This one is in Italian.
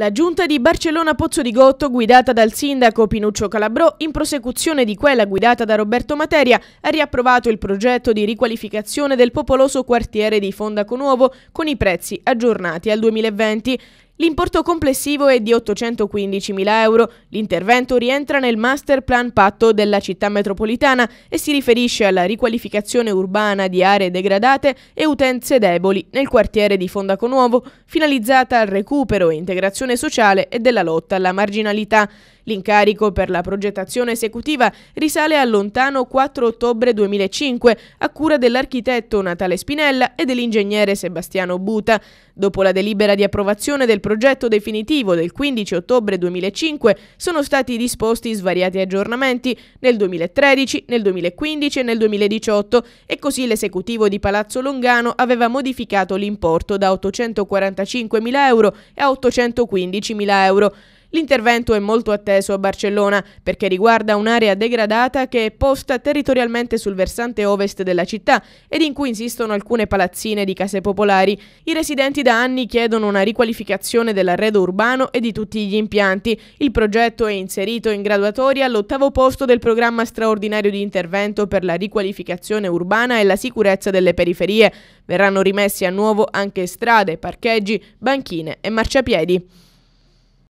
La giunta di Barcellona Pozzo di Gotto, guidata dal sindaco Pinuccio Calabrò, in prosecuzione di quella guidata da Roberto Materia, ha riapprovato il progetto di riqualificazione del popoloso quartiere di Fondaco Nuovo con i prezzi aggiornati al 2020. L'importo complessivo è di 815.000 euro. L'intervento rientra nel master plan patto della città metropolitana e si riferisce alla riqualificazione urbana di aree degradate e utenze deboli nel quartiere di Fondaco Nuovo, finalizzata al recupero e integrazione sociale e della lotta alla marginalità. L'incarico per la progettazione esecutiva risale al lontano 4 ottobre 2005 a cura dell'architetto Natale Spinella e dell'ingegnere Sebastiano Buta. Dopo la delibera di approvazione del progetto progetto definitivo del 15 ottobre 2005 sono stati disposti svariati aggiornamenti nel 2013, nel 2015 e nel 2018 e così l'esecutivo di Palazzo Longano aveva modificato l'importo da 845.000 euro a 815.000 euro. L'intervento è molto atteso a Barcellona perché riguarda un'area degradata che è posta territorialmente sul versante ovest della città ed in cui insistono alcune palazzine di case popolari. I residenti da anni chiedono una riqualificazione dell'arredo urbano e di tutti gli impianti. Il progetto è inserito in graduatoria all'ottavo posto del programma straordinario di intervento per la riqualificazione urbana e la sicurezza delle periferie. Verranno rimessi a nuovo anche strade, parcheggi, banchine e marciapiedi.